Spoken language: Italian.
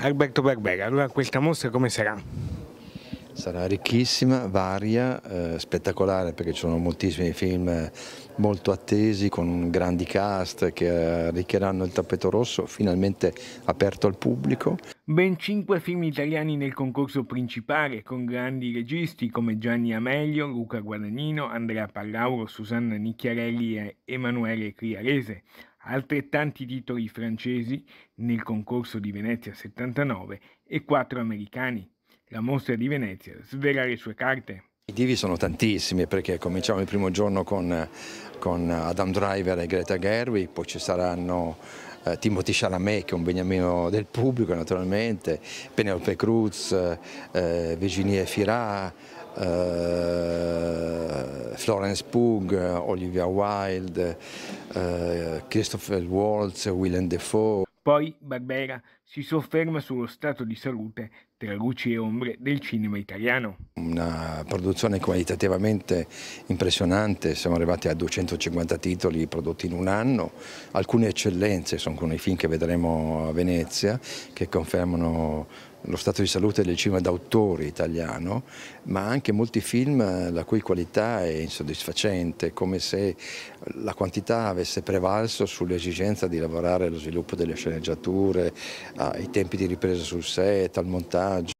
Alberto Barbera, allora questa mostra come sarà? Sarà ricchissima, varia, eh, spettacolare perché ci sono moltissimi film eh, molto attesi con grandi cast che eh, arriccheranno il tappeto rosso, finalmente aperto al pubblico. Ben cinque film italiani nel concorso principale con grandi registi come Gianni Amelio, Luca Guadagnino, Andrea Pallauro, Susanna Nicchiarelli e Emanuele Criarese altrettanti titoli francesi nel concorso di Venezia 79 e quattro americani. La mostra di Venezia svela le sue carte. I divi sono tantissimi perché cominciamo il primo giorno con, con Adam Driver e Greta Gerwig, poi ci saranno eh, Timothy Chalamet che è un beniamino del pubblico naturalmente, Penelope Cruz, eh, Virginie Firat, eh, Florence Pugh, Olivia Wilde, eh, Christopher Waltz, Willem Dafoe. Poi Barbera si sofferma sullo stato di salute tra luci e ombre del cinema italiano. Una produzione qualitativamente impressionante, siamo arrivati a 250 titoli prodotti in un anno, alcune eccellenze sono con i film che vedremo a Venezia che confermano lo stato di salute del cinema d'autore italiano, ma anche molti film eh, la cui qualità è insoddisfacente, come se la quantità avesse prevalso sull'esigenza di lavorare allo sviluppo delle sceneggiature, ai tempi di ripresa sul set, al montaggio.